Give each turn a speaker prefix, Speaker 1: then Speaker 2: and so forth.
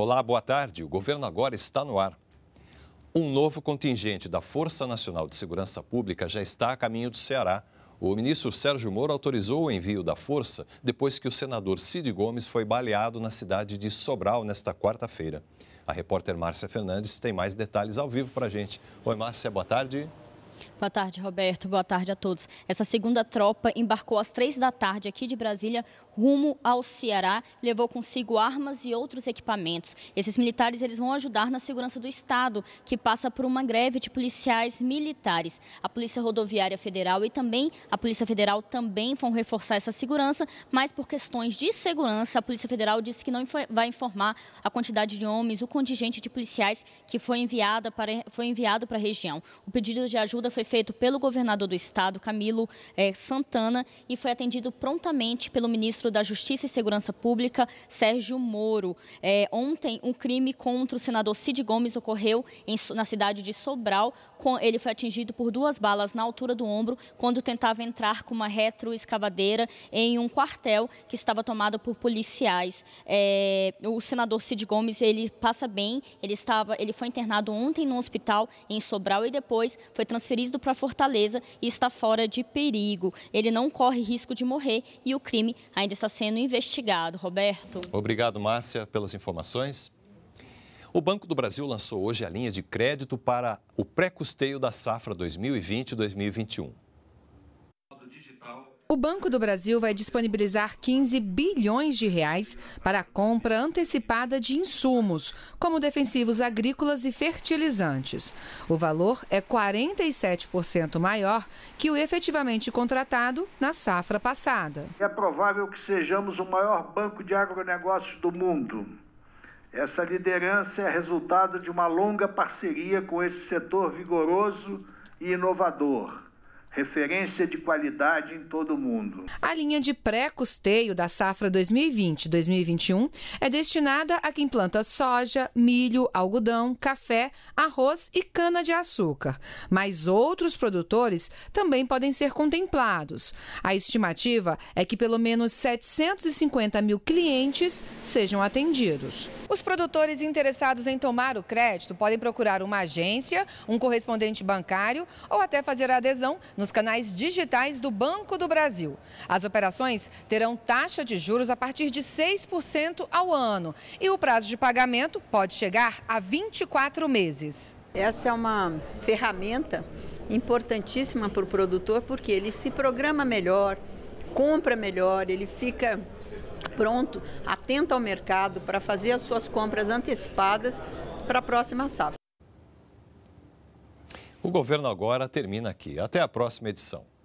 Speaker 1: Olá, boa tarde. O governo agora está no ar. Um novo contingente da Força Nacional de Segurança Pública já está a caminho do Ceará. O ministro Sérgio Moro autorizou o envio da força depois que o senador Cid Gomes foi baleado na cidade de Sobral nesta quarta-feira. A repórter Márcia Fernandes tem mais detalhes ao vivo para a gente. Oi, Márcia, boa tarde.
Speaker 2: Boa tarde, Roberto. Boa tarde a todos. Essa segunda tropa embarcou às três da tarde aqui de Brasília, rumo ao Ceará. Levou consigo armas e outros equipamentos. Esses militares eles vão ajudar na segurança do Estado, que passa por uma greve de policiais militares. A Polícia Rodoviária Federal e também a Polícia Federal também vão reforçar essa segurança, mas por questões de segurança, a Polícia Federal disse que não vai informar a quantidade de homens, o contingente de policiais que foi enviado para, foi enviado para a região. O pedido de ajuda foi feito pelo governador do estado, Camilo é, Santana, e foi atendido prontamente pelo ministro da Justiça e Segurança Pública, Sérgio Moro. É, ontem, um crime contra o senador Cid Gomes ocorreu em, na cidade de Sobral. Com, ele foi atingido por duas balas na altura do ombro quando tentava entrar com uma retroescavadeira em um quartel que estava tomado por policiais. É, o senador Cid Gomes ele passa bem. Ele estava, ele foi internado ontem no hospital em Sobral e depois foi transferido para Fortaleza e está fora de perigo. Ele não corre risco de morrer e o crime ainda está sendo investigado. Roberto.
Speaker 1: Obrigado, Márcia, pelas informações. O Banco do Brasil lançou hoje a linha de crédito para o pré-custeio da safra 2020-2021.
Speaker 3: O Banco do Brasil vai disponibilizar 15 bilhões de reais para a compra antecipada de insumos, como defensivos agrícolas e fertilizantes. O valor é 47% maior que o efetivamente contratado na safra passada.
Speaker 1: É provável que sejamos o maior banco de agronegócios do mundo. Essa liderança é resultado de uma longa parceria com esse setor vigoroso e inovador referência de qualidade em todo o mundo.
Speaker 3: A linha de pré-custeio da safra 2020-2021 é destinada a quem planta soja, milho, algodão, café, arroz e cana-de-açúcar. Mas outros produtores também podem ser contemplados. A estimativa é que pelo menos 750 mil clientes sejam atendidos. Os produtores interessados em tomar o crédito podem procurar uma agência, um correspondente bancário ou até fazer adesão no nos canais digitais do Banco do Brasil. As operações terão taxa de juros a partir de 6% ao ano e o prazo de pagamento pode chegar a 24 meses. Essa é uma ferramenta importantíssima para o produtor porque ele se programa melhor, compra melhor, ele fica pronto, atento ao mercado para fazer as suas compras antecipadas para a próxima safra.
Speaker 1: O governo agora termina aqui. Até a próxima edição.